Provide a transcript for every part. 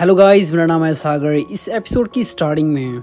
hello guys मेरा नाम है सागर इस एपिसोड की स्टार्टिंग में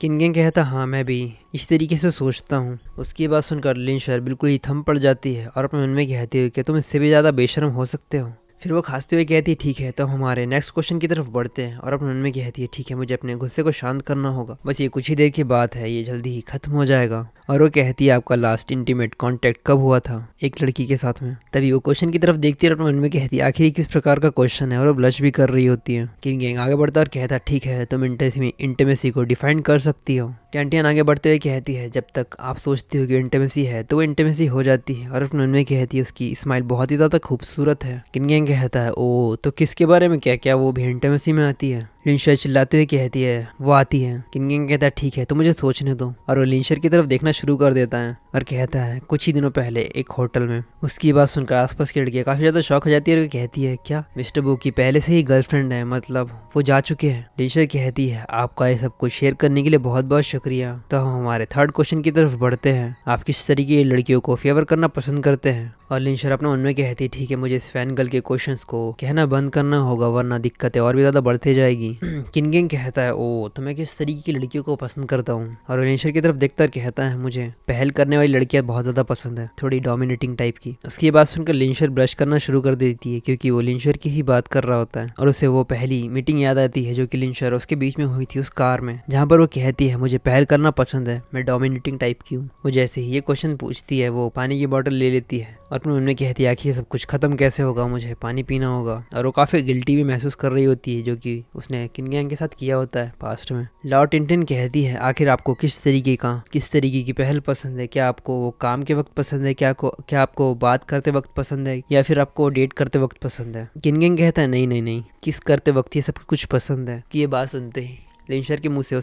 किन कहता हाँ मैं भी इस तरीके से सोचता हूँ उसकी बात सुनकर लिन शहर बिल्कुल ही थम पड़ जाती है और अपने मन में कहती हुई कि तुम इससे भी ज़्यादा बेशरम हो सकते हो फिर वो खांसते हुए कहती है ठीक है तो हमारे नेक्स्ट क्वेश्चन की तरफ बढ़ते हैं और अपने मन में कहती है ठीक है मुझे अपने गुस्से को शांत करना होगा बस ये कुछ ही देर की बात है ये जल्दी ही खत्म हो जाएगा और वो कहती है आपका लास्ट इंटीमेट कॉन्टैक्ट कब हुआ था एक लड़की के साथ में तभी वो क्वेश्चन की तरफ देखती है और मन में कहती है आखिर किस प्रकार का क्वेश्चन है और वो ब्लश भी कर रही होती है किन गैंग आगे बढ़ता और कहता ठीक है तुम इंटेसी इंटीमेसी को डिफाइन कर सकती हो टेंटियन आगे बढ़ते हुए कहती है जब तक आप सोचती हो कि इंटेमेसी है तो वो इंटीमेसी हो जाती है और अपने में कहती है उसकी स्माइल बहुत ही ज़्यादा खूबसूरत है किन गैंग कहता है ओ तो किसके बारे में क्या क्या वो भी इंटेमेसी में आती है लिंशर चिल्लाते हुए कहती है वो आती है किन कहता है ठीक है तो मुझे सोचने दो और वो लिंशर की तरफ देखना शुरू कर देता है और कहता है कुछ ही दिनों पहले एक होटल में उसकी बात सुनकर आसपास की लड़कियाँ काफी ज्यादा शौक हो जाती है और कहती है क्या मिस्टर बू की पहले से ही गर्लफ्रेंड है मतलब वो जा चुके हैं लिंशर कहती है आपका ये सब कुछ शेयर करने के लिए बहुत बहुत शुक्रिया तो हम हमारे थर्ड क्वेश्चन की तरफ बढ़ते हैं आप किस तरीके की लड़कियों को फेवर करना पसंद करते हैं और लिंशर अपने उनमें कहती है ठीक है मुझे इस फैन गर्ल के क्वेश्चन को कहना बंद करना होगा वरना दिक्कतें और भी ज़्यादा बढ़ती जाएगी किंग कहता है ओ तो मैं किस तरीके की लड़कियों को पसंद करता हूँ और विनेश्वर की तरफ देखता कहता है मुझे पहल करने वाली लड़कियाँ बहुत ज़्यादा पसंद है थोड़ी डोमिनेटिंग टाइप की उसके बाद सुनकर लिंशर ब्रश करना शुरू कर देती है क्योंकि वो लिंशर की ही बात कर रहा होता है और उसे वो पहली मीटिंग याद आती है जो कि लिंशर उसके बीच में हुई थी उस कार में जहाँ पर वो कहती है मुझे पहल करना पसंद है मैं डोमिनेटिंग टाइप की हूँ वो जैसे ही ये क्वेश्चन पूछती है वो पानी की बॉटल ले लेती है और अपनी मम्मी कहती है आखिर सब कुछ ख़त्म कैसे होगा मुझे पानी पीना होगा और वो काफ़ी गिल्टी भी महसूस कर रही होती है जो कि उसने किनगैंग के साथ किया होता है पास्ट में लॉर्ड टिनटिन कहती है आखिर आपको किस तरीके का किस तरीके की पहल पसंद है क्या आपको वो काम के वक्त पसंद है क्या को, क्या आपको बात करते वक्त पसंद है या फिर आपको डेट करते वक्त पसंद है किन गैंग कहता है नहीं नहीं नहीं किस करते वक्त ये सब कुछ पसंद है कि ये बात सुनते ही लिंशर के मुँह से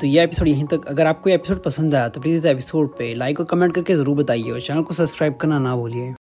तो ये एपिसोड यहीं तक अगर आपको एपिसोड पसंद आया तो प्लीज़ इस एपिसोड पे लाइक और कमेंट करके ज़रूर बताइए और चैनल को सब्सक्राइब करना ना भूलिए